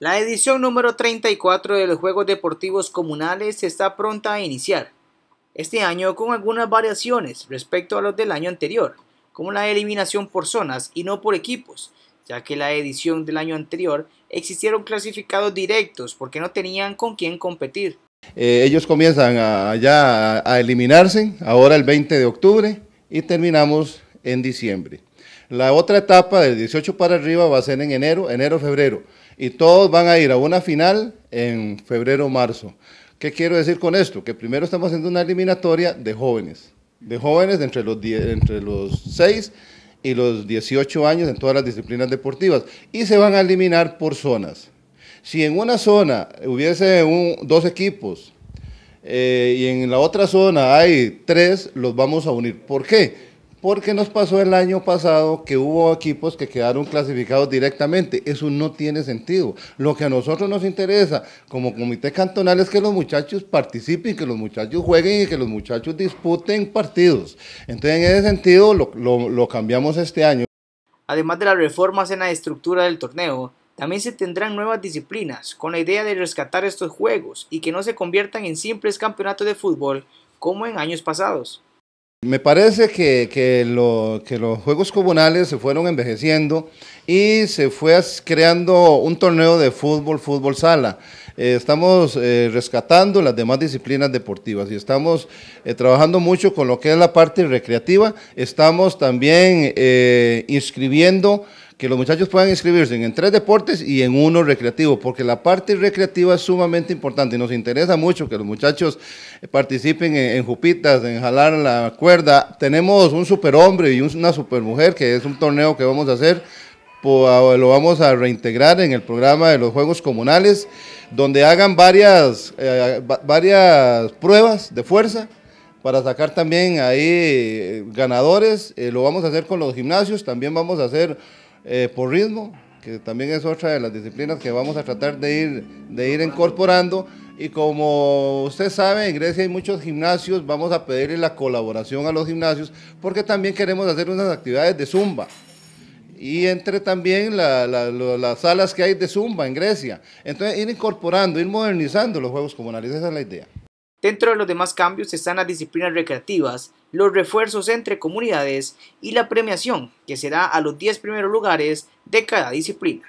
La edición número 34 de los Juegos Deportivos Comunales está pronta a iniciar, este año con algunas variaciones respecto a los del año anterior, como la eliminación por zonas y no por equipos, ya que la edición del año anterior existieron clasificados directos porque no tenían con quién competir. Eh, ellos comienzan a, ya a eliminarse ahora el 20 de octubre y terminamos en diciembre. La otra etapa del 18 para arriba va a ser en enero, enero, febrero. Y todos van a ir a una final en febrero, marzo. ¿Qué quiero decir con esto? Que primero estamos haciendo una eliminatoria de jóvenes. De jóvenes entre los, entre los 6 y los 18 años en todas las disciplinas deportivas. Y se van a eliminar por zonas. Si en una zona hubiese dos equipos eh, y en la otra zona hay tres, los vamos a unir. ¿Por qué? porque nos pasó el año pasado que hubo equipos que quedaron clasificados directamente. Eso no tiene sentido. Lo que a nosotros nos interesa como comité cantonal es que los muchachos participen, que los muchachos jueguen y que los muchachos disputen partidos. Entonces, en ese sentido, lo, lo cambiamos este año. Además de las reformas en la estructura del torneo, también se tendrán nuevas disciplinas con la idea de rescatar estos juegos y que no se conviertan en simples campeonatos de fútbol como en años pasados. Me parece que, que, los Juegos Comunales se fueron envejeciendo y se fue creando un torneo de fútbol, fútbol sala. Eh, estamos eh, rescatando las demás disciplinas deportivas y estamos eh, trabajando mucho con lo que es la parte recreativa. Estamos también inscribiendo que los muchachos puedan inscribirse en, tres deportes y en uno recreativo, porque la parte recreativa es sumamente importante y nos interesa mucho que los muchachos participen en jupitas, en jalar la cuerda. Tenemos un superhombre y una supermujer, que es un torneo que vamos a hacer Ah, lo vamos a reintegrar en el programa de los Juegos Comunales, donde hagan varias, eh, varias pruebas de fuerza para sacar también ahí eh, ganadores. Eh, lo vamos a hacer con los gimnasios, también vamos a hacer por ritmo, que también es otra de las disciplinas que vamos a tratar de ir, de ir incorporando. Y como usted sabe, en Grecia hay muchos gimnasios, vamos a pedirle la colaboración a los gimnasios porque también queremos hacer unas actividades de zumba y entre también las salas que hay de Zumba en Grecia. Entonces, ir incorporando, ir modernizando los juegos comunales, esa es la idea. Dentro de los demás cambios están las disciplinas recreativas, los refuerzos entre comunidades y la premiación que será a los 10 primeros lugares de cada disciplina.